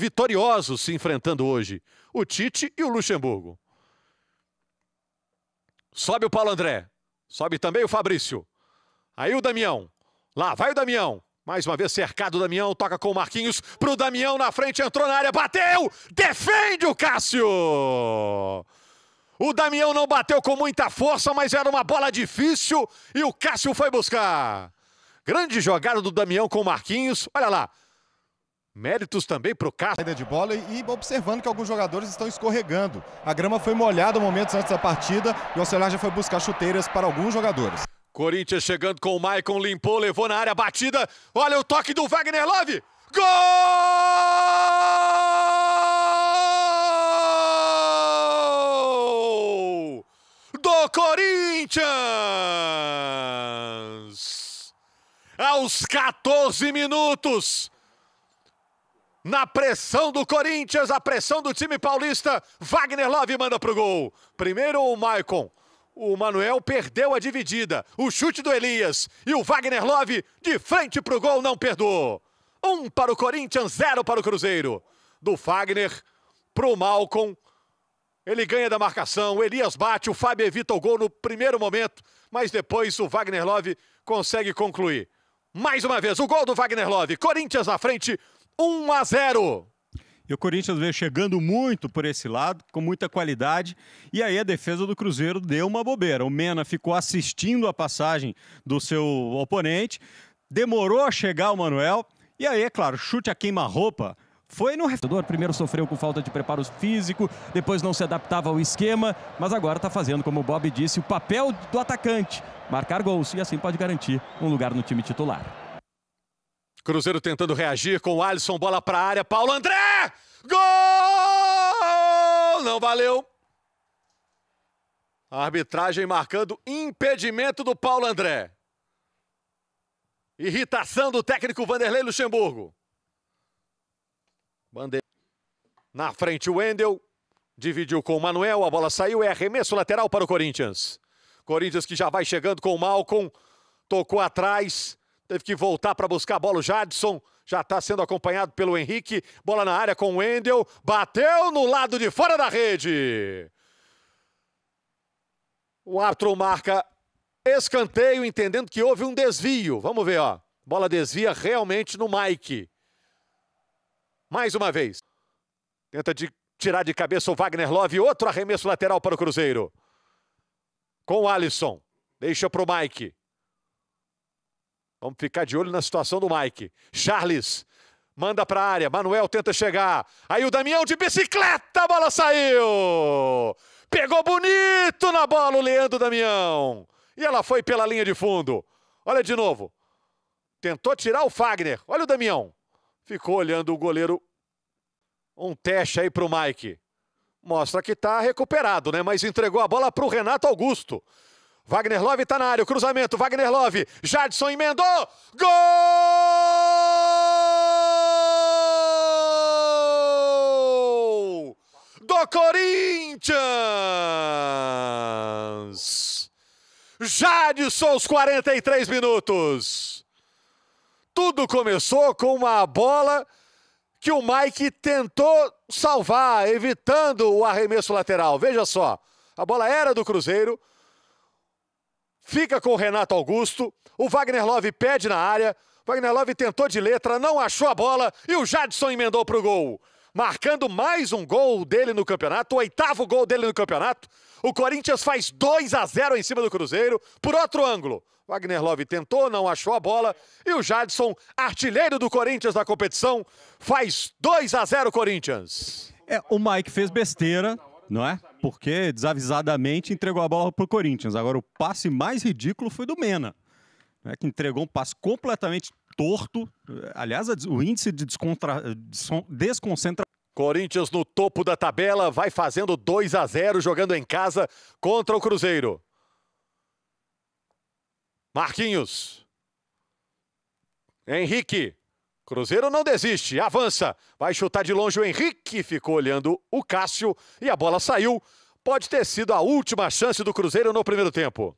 vitoriosos se enfrentando hoje: o Tite e o Luxemburgo. Sobe o Paulo André. Sobe também o Fabrício. Aí o Damião. Lá vai o Damião. Mais uma vez cercado o Damião, toca com o Marquinhos pro Damião na frente, entrou na área, bateu! Defende o Cássio! O Damião não bateu com muita força, mas era uma bola difícil e o Cássio foi buscar. Grande jogada do Damião com o Marquinhos. Olha lá, Méritos também para o Castro. de bola e observando que alguns jogadores estão escorregando. A grama foi molhada momentos antes da partida e o celar já foi buscar chuteiras para alguns jogadores. Corinthians chegando com o Maicon, limpou, levou na área, batida. Olha o toque do Wagner Love. Gol! Do Corinthians! Aos 14 minutos na pressão do Corinthians, a pressão do time paulista, Wagner Love manda pro gol. Primeiro o Maicon. O Manuel perdeu a dividida. O chute do Elias. E o Wagner Love, de frente pro gol, não perdoou. Um para o Corinthians, zero para o Cruzeiro. Do Fagner pro Malcom. Ele ganha da marcação. O Elias bate. O Fábio evita o gol no primeiro momento. Mas depois o Wagner Love consegue concluir. Mais uma vez, o gol do Wagner Love. Corinthians na frente, 1 a 0. E o Corinthians veio chegando muito por esse lado, com muita qualidade. E aí a defesa do Cruzeiro deu uma bobeira. O Mena ficou assistindo a passagem do seu oponente, demorou a chegar o Manuel. E aí, é claro, chute a queima-roupa. Foi no refletor. primeiro sofreu com falta de preparo físico, depois não se adaptava ao esquema, mas agora está fazendo, como o Bob disse, o papel do atacante, marcar gols e assim pode garantir um lugar no time titular. Cruzeiro tentando reagir com o Alisson, bola para a área, Paulo André! Gol! Não valeu. A arbitragem marcando impedimento do Paulo André. Irritação do técnico Vanderlei Luxemburgo. Bandeira. Na frente o Wendel. Dividiu com o Manuel, a bola saiu, é arremesso lateral para o Corinthians. Corinthians que já vai chegando com o Malcom. Tocou atrás. Teve que voltar para buscar a bola o Jadson. Já está sendo acompanhado pelo Henrique. Bola na área com o Wendel. Bateu no lado de fora da rede. O árbitro marca escanteio, entendendo que houve um desvio. Vamos ver, ó. Bola desvia realmente no Mike. Mais uma vez. Tenta de tirar de cabeça o Wagner Love. Outro arremesso lateral para o Cruzeiro. Com o Alisson. Deixa para o Mike. Vamos ficar de olho na situação do Mike. Charles manda para a área. Manuel tenta chegar. Aí o Damião de bicicleta, a bola saiu. Pegou bonito na bola o Leandro Damião. E ela foi pela linha de fundo. Olha de novo. Tentou tirar o Fagner. Olha o Damião. Ficou olhando o goleiro. Um teste aí para o Mike. Mostra que está recuperado, né? Mas entregou a bola para o Renato Augusto. Wagner Love está na área, o cruzamento, Wagner Love, Jadson emendou, gol do Corinthians! Jadson aos 43 minutos. Tudo começou com uma bola que o Mike tentou salvar, evitando o arremesso lateral. Veja só, a bola era do Cruzeiro, fica com o Renato Augusto, o Wagner Love pede na área, Wagner Love tentou de letra, não achou a bola e o Jadson emendou para o gol. Marcando mais um gol dele no campeonato, o oitavo gol dele no campeonato. O Corinthians faz 2 a 0 em cima do Cruzeiro por outro ângulo. Wagner Love tentou, não achou a bola e o Jadson, artilheiro do Corinthians na competição, faz 2 a 0 Corinthians. É, o Mike fez besteira, não é? Porque desavisadamente entregou a bola para o Corinthians. Agora, o passe mais ridículo foi do Mena, né, que entregou um passe completamente torto. Aliás, o índice de descontra... desconcentração. Corinthians no topo da tabela, vai fazendo 2 a 0 jogando em casa contra o Cruzeiro. Marquinhos. Henrique. Cruzeiro não desiste, avança. Vai chutar de longe o Henrique, ficou olhando o Cássio e a bola saiu. Pode ter sido a última chance do Cruzeiro no primeiro tempo.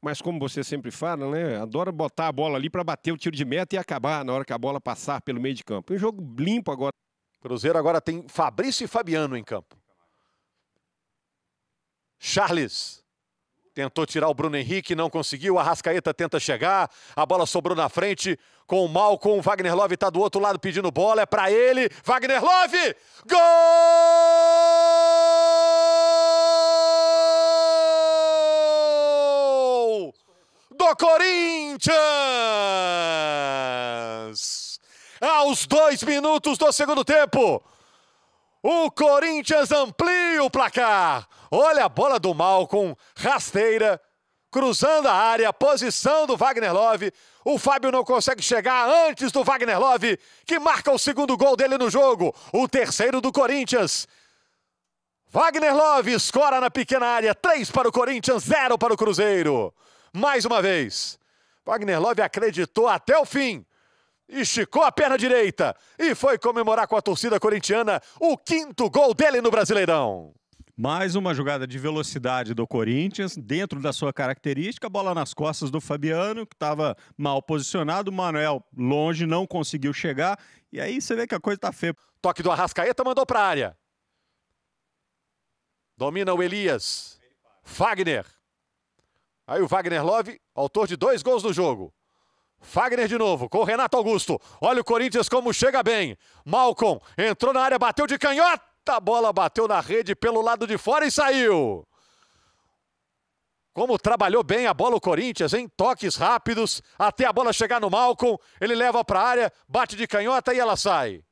Mas como você sempre fala, né? Adora botar a bola ali para bater o tiro de meta e acabar na hora que a bola passar pelo meio de campo. Um jogo limpo agora. Cruzeiro agora tem Fabrício e Fabiano em campo. Charles Tentou tirar o Bruno Henrique, não conseguiu. A Rascaeta tenta chegar, a bola sobrou na frente com o Malcom. Wagner Love está do outro lado pedindo bola, é para ele. Wagner Love! Gol! Do Corinthians! Aos dois minutos do segundo tempo. O Corinthians amplia o placar. Olha a bola do Malcom, rasteira, cruzando a área, posição do Wagner Love. O Fábio não consegue chegar antes do Wagner Love, que marca o segundo gol dele no jogo, o terceiro do Corinthians. Wagner Love escora na pequena área, 3 para o Corinthians, 0 para o Cruzeiro. Mais uma vez, Wagner Love acreditou até o fim esticou a perna direita e foi comemorar com a torcida corintiana o quinto gol dele no Brasileirão. Mais uma jogada de velocidade do Corinthians, dentro da sua característica, bola nas costas do Fabiano, que estava mal posicionado, o Manuel longe, não conseguiu chegar, e aí você vê que a coisa tá feia. Toque do Arrascaeta, mandou para a área. Domina o Elias. Wagner. Aí o Wagner Love, autor de dois gols no jogo. Fagner de novo, com o Renato Augusto. Olha o Corinthians como chega bem. Malcom entrou na área, bateu de canhota. A bola bateu na rede pelo lado de fora e saiu. Como trabalhou bem a bola o Corinthians, em toques rápidos, até a bola chegar no Malcom. Ele leva para a área, bate de canhota e ela sai.